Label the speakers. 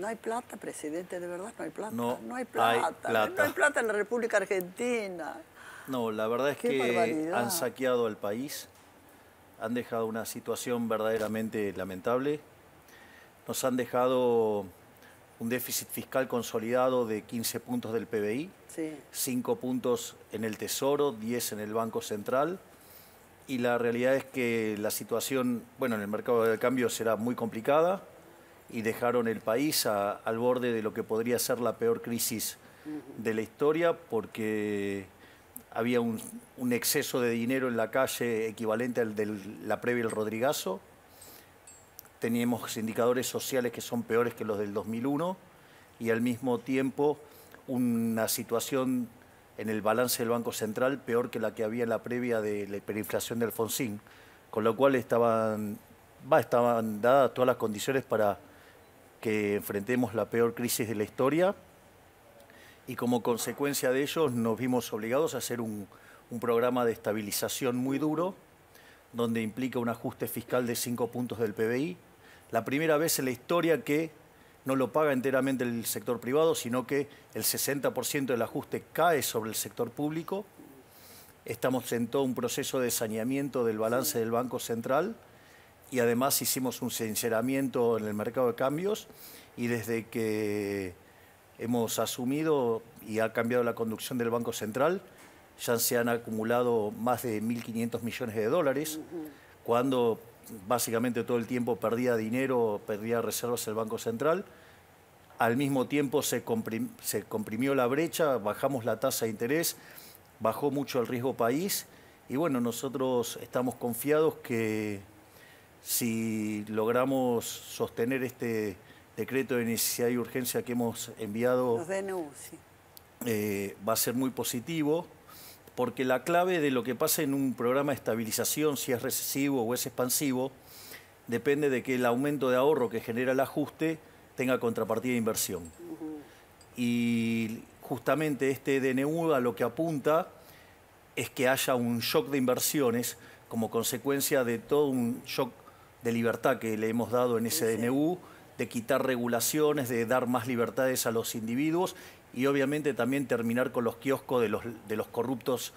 Speaker 1: No hay plata, presidente, de verdad no hay plata. No, hay, plata. No hay plata en la República Argentina. No, la verdad es que han saqueado al país, han dejado una situación verdaderamente lamentable, nos han dejado un déficit fiscal consolidado de 15 puntos del PBI, 5 puntos en el Tesoro, 10 en el Banco Central. Y la realidad es que la situación, bueno, en el mercado del cambio será muy complicada y dejaron el país al borde de lo que podría ser la peor crisis de la historia porque había un, exceso de dinero en la calle equivalente al de la previa del Rodrigazo. Teníamos indicadores sociales que son peores que los del 2001 y al mismo tiempo una situación en el balance del Banco Central peor que la que había en la previa de la hiperinflación de Alfonsín, con lo cual estaban, va estaban dadas todas las condiciones para que enfrentemos la peor crisis de la historia y como consecuencia de ello nos vimos obligados a hacer un, programa de estabilización muy duro, donde implica un ajuste fiscal de 5 puntos del PBI. La primera vez en la historia que no lo paga enteramente el sector privado, sino que el 60% del ajuste cae sobre el sector público. Estamos en todo un proceso de saneamiento del balance del Banco Central y además hicimos un sinceramiento en el mercado de cambios y desde que hemos asumido y ha cambiado la conducción del Banco Central, ya se han acumulado más de 1.500 millones de dólares, cuando básicamente todo el tiempo perdía dinero, perdía reservas el Banco Central. Al mismo tiempo se comprimió la brecha, bajamos la tasa de interés, bajó mucho el riesgo país y bueno, nosotros estamos confiados que si logramos sostener este decreto de necesidad y urgencia que hemos enviado, DNU, eh, va a ser muy positivo, porque la clave de lo que pasa en un programa de estabilización, si es recesivo o es expansivo, depende de que el aumento de ahorro que genera el ajuste tenga contrapartida de inversión. Y justamente este DNU a lo que apunta es que haya un shock de inversiones como consecuencia de todo un shock de libertad que le hemos dado en ese DNU, de quitar regulaciones, de dar más libertades a los individuos y obviamente también terminar con los kioscos de los, de los corruptos